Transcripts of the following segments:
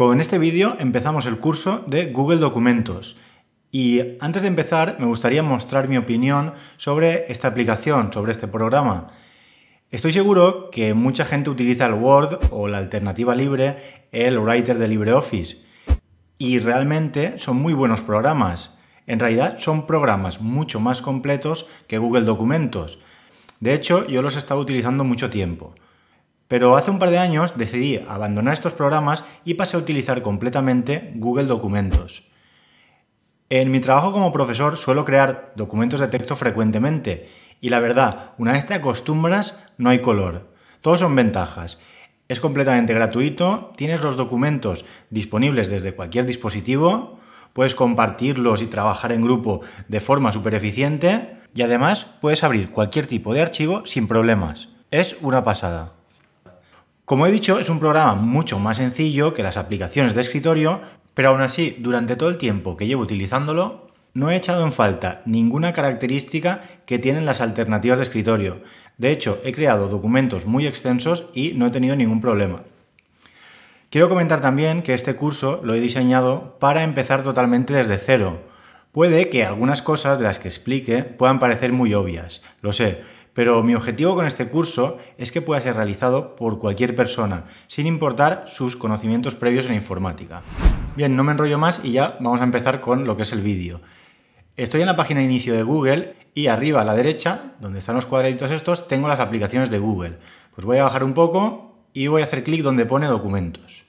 Con este vídeo empezamos el curso de Google Documentos y antes de empezar me gustaría mostrar mi opinión sobre esta aplicación, sobre este programa. Estoy seguro que mucha gente utiliza el Word o la alternativa libre, el Writer de LibreOffice. Y realmente son muy buenos programas. En realidad son programas mucho más completos que Google Documentos. De hecho, yo los he estado utilizando mucho tiempo. Pero hace un par de años decidí abandonar estos programas y pasé a utilizar completamente Google Documentos. En mi trabajo como profesor suelo crear documentos de texto frecuentemente y la verdad, una vez te acostumbras, no hay color. Todos son ventajas. Es completamente gratuito, tienes los documentos disponibles desde cualquier dispositivo, puedes compartirlos y trabajar en grupo de forma súper eficiente y además puedes abrir cualquier tipo de archivo sin problemas. Es una pasada. Como he dicho, es un programa mucho más sencillo que las aplicaciones de escritorio, pero aún así, durante todo el tiempo que llevo utilizándolo, no he echado en falta ninguna característica que tienen las alternativas de escritorio. De hecho, he creado documentos muy extensos y no he tenido ningún problema. Quiero comentar también que este curso lo he diseñado para empezar totalmente desde cero. Puede que algunas cosas de las que explique puedan parecer muy obvias, lo sé, pero mi objetivo con este curso es que pueda ser realizado por cualquier persona, sin importar sus conocimientos previos en informática. Bien, no me enrollo más y ya vamos a empezar con lo que es el vídeo. Estoy en la página de inicio de Google y arriba a la derecha, donde están los cuadraditos estos, tengo las aplicaciones de Google. Pues voy a bajar un poco y voy a hacer clic donde pone documentos.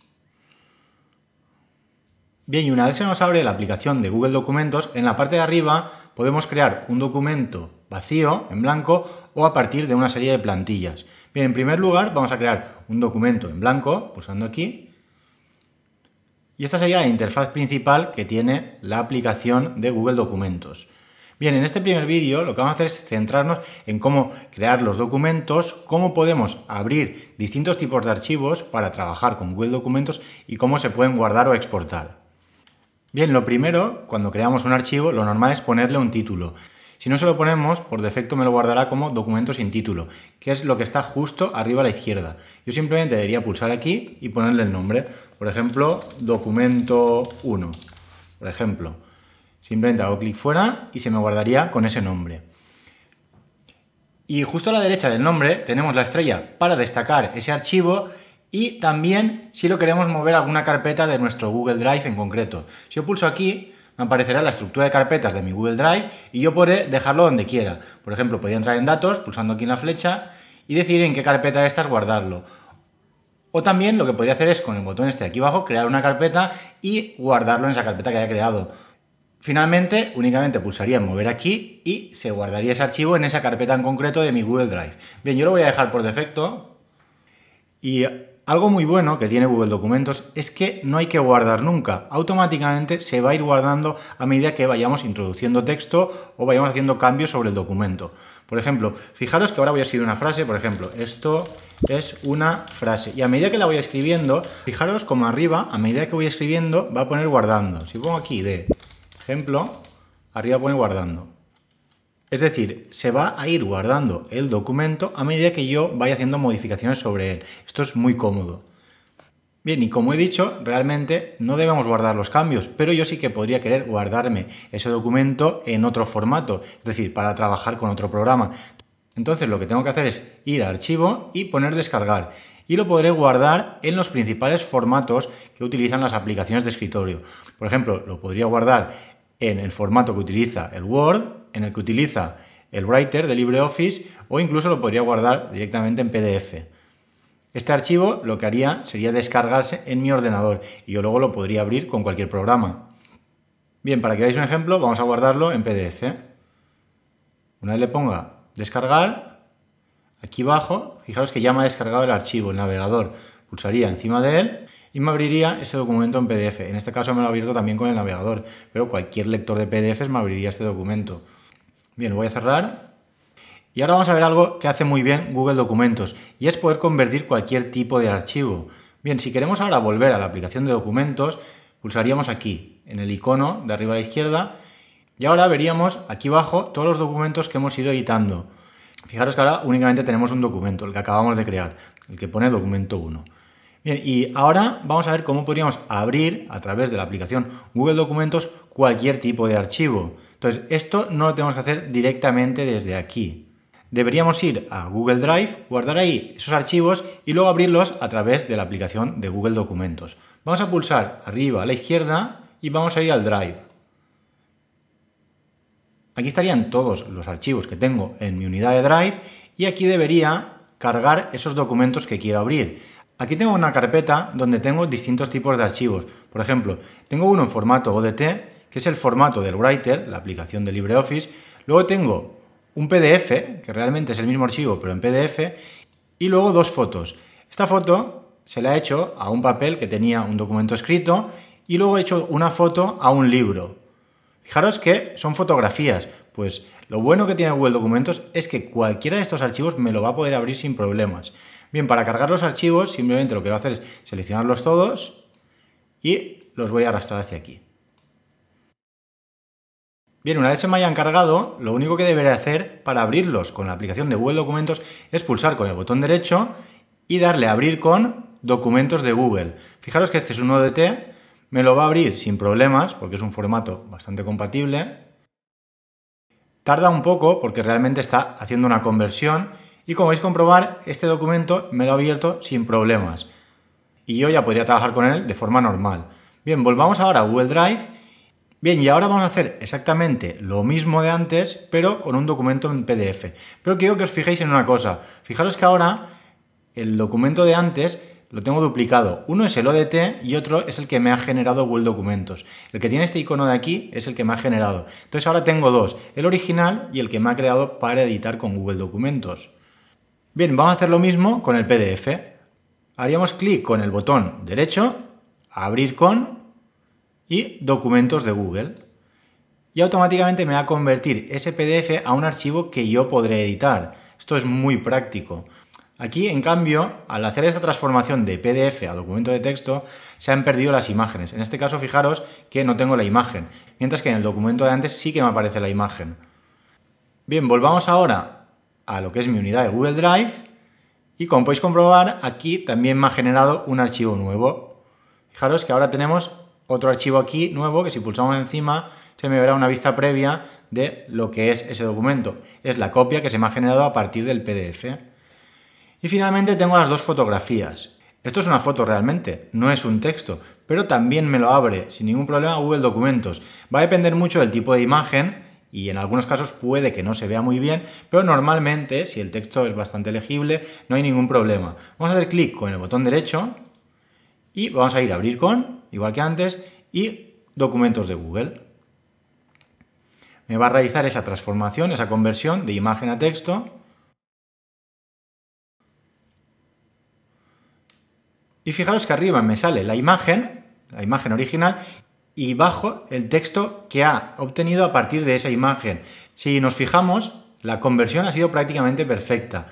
Bien, y una vez se nos abre la aplicación de Google Documentos, en la parte de arriba podemos crear un documento vacío, en blanco, o a partir de una serie de plantillas. Bien, en primer lugar vamos a crear un documento en blanco, pulsando aquí, y esta sería la interfaz principal que tiene la aplicación de Google Documentos. Bien, en este primer vídeo lo que vamos a hacer es centrarnos en cómo crear los documentos, cómo podemos abrir distintos tipos de archivos para trabajar con Google Documentos y cómo se pueden guardar o exportar. Bien, lo primero, cuando creamos un archivo, lo normal es ponerle un título. Si no se lo ponemos, por defecto me lo guardará como documento sin título, que es lo que está justo arriba a la izquierda. Yo simplemente debería pulsar aquí y ponerle el nombre. Por ejemplo, documento 1. Por ejemplo, simplemente hago clic fuera y se me guardaría con ese nombre. Y justo a la derecha del nombre tenemos la estrella para destacar ese archivo y también si lo queremos mover a alguna carpeta de nuestro Google Drive en concreto. Si yo pulso aquí, me aparecerá la estructura de carpetas de mi Google Drive y yo podré dejarlo donde quiera. Por ejemplo, podría entrar en datos pulsando aquí en la flecha y decir en qué carpeta de estas guardarlo. O también lo que podría hacer es con el botón este de aquí abajo crear una carpeta y guardarlo en esa carpeta que haya creado. Finalmente, únicamente pulsaría en mover aquí y se guardaría ese archivo en esa carpeta en concreto de mi Google Drive. Bien, yo lo voy a dejar por defecto y algo muy bueno que tiene Google Documentos es que no hay que guardar nunca. Automáticamente se va a ir guardando a medida que vayamos introduciendo texto o vayamos haciendo cambios sobre el documento. Por ejemplo, fijaros que ahora voy a escribir una frase, por ejemplo, esto es una frase. Y a medida que la voy escribiendo, fijaros como arriba, a medida que voy escribiendo, va a poner guardando. Si pongo aquí de ejemplo, arriba pone guardando. Es decir, se va a ir guardando el documento a medida que yo vaya haciendo modificaciones sobre él. Esto es muy cómodo. Bien, y como he dicho, realmente no debemos guardar los cambios, pero yo sí que podría querer guardarme ese documento en otro formato, es decir, para trabajar con otro programa. Entonces lo que tengo que hacer es ir a archivo y poner descargar. Y lo podré guardar en los principales formatos que utilizan las aplicaciones de escritorio. Por ejemplo, lo podría guardar en el formato que utiliza el Word, en el que utiliza el writer de LibreOffice o incluso lo podría guardar directamente en PDF. Este archivo lo que haría sería descargarse en mi ordenador y yo luego lo podría abrir con cualquier programa. Bien, para que veáis un ejemplo, vamos a guardarlo en PDF. Una vez le ponga descargar, aquí abajo, fijaros que ya me ha descargado el archivo, el navegador. Pulsaría encima de él y me abriría ese documento en PDF. En este caso me lo ha abierto también con el navegador, pero cualquier lector de PDFs me abriría este documento. Bien, voy a cerrar. Y ahora vamos a ver algo que hace muy bien Google Documentos, y es poder convertir cualquier tipo de archivo. Bien, si queremos ahora volver a la aplicación de documentos, pulsaríamos aquí, en el icono de arriba a la izquierda, y ahora veríamos aquí abajo todos los documentos que hemos ido editando. Fijaros que ahora únicamente tenemos un documento, el que acabamos de crear, el que pone documento 1. Bien, y ahora vamos a ver cómo podríamos abrir a través de la aplicación Google Documentos cualquier tipo de archivo. Entonces, esto no lo tenemos que hacer directamente desde aquí. Deberíamos ir a Google Drive, guardar ahí esos archivos y luego abrirlos a través de la aplicación de Google Documentos. Vamos a pulsar arriba a la izquierda y vamos a ir al Drive. Aquí estarían todos los archivos que tengo en mi unidad de Drive y aquí debería cargar esos documentos que quiero abrir. Aquí tengo una carpeta donde tengo distintos tipos de archivos. Por ejemplo, tengo uno en formato ODT que es el formato del Writer, la aplicación de LibreOffice. Luego tengo un PDF, que realmente es el mismo archivo, pero en PDF. Y luego dos fotos. Esta foto se la he hecho a un papel que tenía un documento escrito y luego he hecho una foto a un libro. Fijaros que son fotografías, pues lo bueno que tiene Google Documentos es que cualquiera de estos archivos me lo va a poder abrir sin problemas. Bien, para cargar los archivos simplemente lo que voy a hacer es seleccionarlos todos y los voy a arrastrar hacia aquí. Bien, una vez se me hayan cargado, lo único que deberé hacer para abrirlos con la aplicación de Google Documentos es pulsar con el botón derecho y darle a abrir con documentos de Google. Fijaros que este es un ODT, me lo va a abrir sin problemas porque es un formato bastante compatible. Tarda un poco porque realmente está haciendo una conversión y como vais a comprobar, este documento me lo ha abierto sin problemas y yo ya podría trabajar con él de forma normal. Bien, volvamos ahora a Google Drive Bien, y ahora vamos a hacer exactamente lo mismo de antes, pero con un documento en PDF. Pero quiero que os fijéis en una cosa. Fijaros que ahora el documento de antes lo tengo duplicado. Uno es el ODT y otro es el que me ha generado Google Documentos. El que tiene este icono de aquí es el que me ha generado. Entonces ahora tengo dos, el original y el que me ha creado para editar con Google Documentos. Bien, vamos a hacer lo mismo con el PDF. Haríamos clic con el botón derecho, abrir con, y documentos de Google. Y automáticamente me va a convertir ese PDF a un archivo que yo podré editar. Esto es muy práctico. Aquí, en cambio, al hacer esta transformación de PDF a documento de texto, se han perdido las imágenes. En este caso, fijaros que no tengo la imagen, mientras que en el documento de antes sí que me aparece la imagen. Bien, volvamos ahora a lo que es mi unidad de Google Drive y como podéis comprobar, aquí también me ha generado un archivo nuevo. Fijaros que ahora tenemos otro archivo aquí nuevo que si pulsamos encima se me verá una vista previa de lo que es ese documento. Es la copia que se me ha generado a partir del PDF. Y finalmente tengo las dos fotografías. Esto es una foto realmente, no es un texto, pero también me lo abre sin ningún problema Google Documentos. Va a depender mucho del tipo de imagen y en algunos casos puede que no se vea muy bien, pero normalmente si el texto es bastante legible no hay ningún problema. Vamos a hacer clic con el botón derecho y vamos a ir a abrir con, igual que antes, y documentos de Google. Me va a realizar esa transformación, esa conversión de imagen a texto. Y fijaros que arriba me sale la imagen, la imagen original, y bajo el texto que ha obtenido a partir de esa imagen. Si nos fijamos, la conversión ha sido prácticamente perfecta.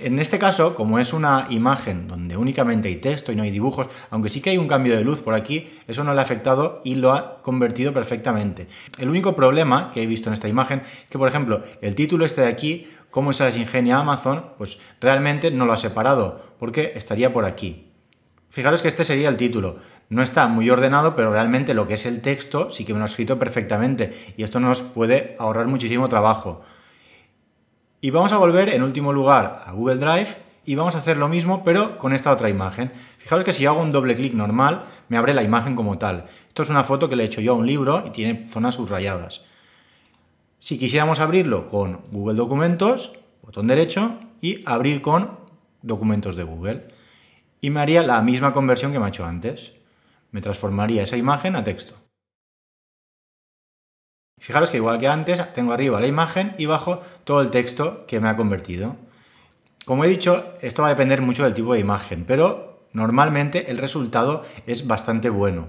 En este caso, como es una imagen donde únicamente hay texto y no hay dibujos, aunque sí que hay un cambio de luz por aquí, eso no le ha afectado y lo ha convertido perfectamente. El único problema que he visto en esta imagen es que, por ejemplo, el título este de aquí, cómo se la ingenia Amazon, pues realmente no lo ha separado, porque estaría por aquí. Fijaros que este sería el título. No está muy ordenado, pero realmente lo que es el texto sí que me lo ha escrito perfectamente y esto nos puede ahorrar muchísimo trabajo. Y vamos a volver en último lugar a Google Drive y vamos a hacer lo mismo pero con esta otra imagen. Fijaros que si hago un doble clic normal me abre la imagen como tal. Esto es una foto que le he hecho yo a un libro y tiene zonas subrayadas. Si quisiéramos abrirlo con Google Documentos, botón derecho y abrir con documentos de Google. Y me haría la misma conversión que me ha hecho antes. Me transformaría esa imagen a texto. Fijaros que igual que antes, tengo arriba la imagen y bajo todo el texto que me ha convertido. Como he dicho, esto va a depender mucho del tipo de imagen, pero normalmente el resultado es bastante bueno.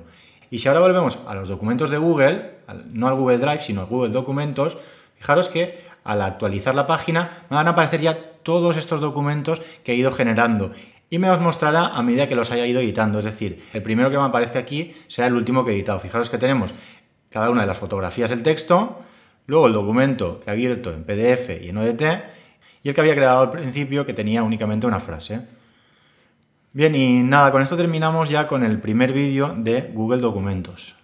Y si ahora volvemos a los documentos de Google, no al Google Drive, sino a Google Documentos, fijaros que al actualizar la página me van a aparecer ya todos estos documentos que he ido generando y me los mostrará a medida que los haya ido editando. Es decir, el primero que me aparece aquí será el último que he editado. Fijaros que tenemos cada una de las fotografías el texto, luego el documento que ha abierto en PDF y en ODT, y el que había creado al principio que tenía únicamente una frase. Bien, y nada, con esto terminamos ya con el primer vídeo de Google Documentos.